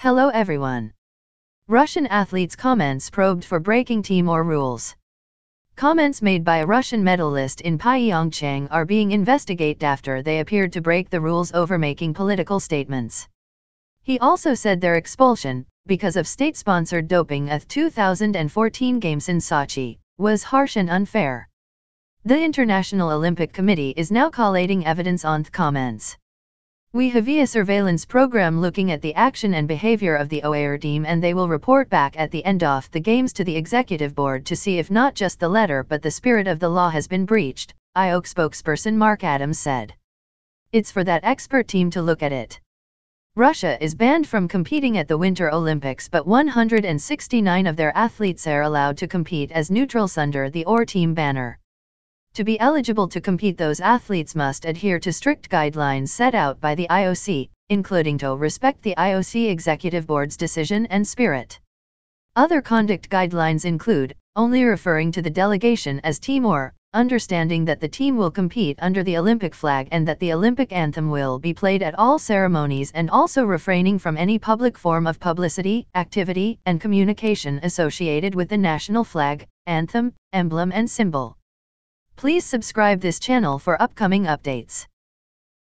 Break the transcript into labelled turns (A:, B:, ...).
A: Hello everyone. Russian athletes' comments probed for breaking team or rules. Comments made by a Russian medalist in Pyeongchang are being investigated after they appeared to break the rules over making political statements. He also said their expulsion, because of state-sponsored doping at 2014 Games in Sochi, was harsh and unfair. The International Olympic Committee is now collating evidence on the comments. We have a surveillance program looking at the action and behavior of the OAR team and they will report back at the end of the games to the executive board to see if not just the letter but the spirit of the law has been breached, IOC spokesperson Mark Adams said. It's for that expert team to look at it. Russia is banned from competing at the Winter Olympics but 169 of their athletes are allowed to compete as neutrals under the OAR team banner. To be eligible to compete those athletes must adhere to strict guidelines set out by the IOC, including to respect the IOC Executive Board's decision and spirit. Other conduct guidelines include, only referring to the delegation as team or, understanding that the team will compete under the Olympic flag and that the Olympic anthem will be played at all ceremonies and also refraining from any public form of publicity, activity, and communication associated with the national flag, anthem, emblem and symbol. Please subscribe this channel for upcoming updates.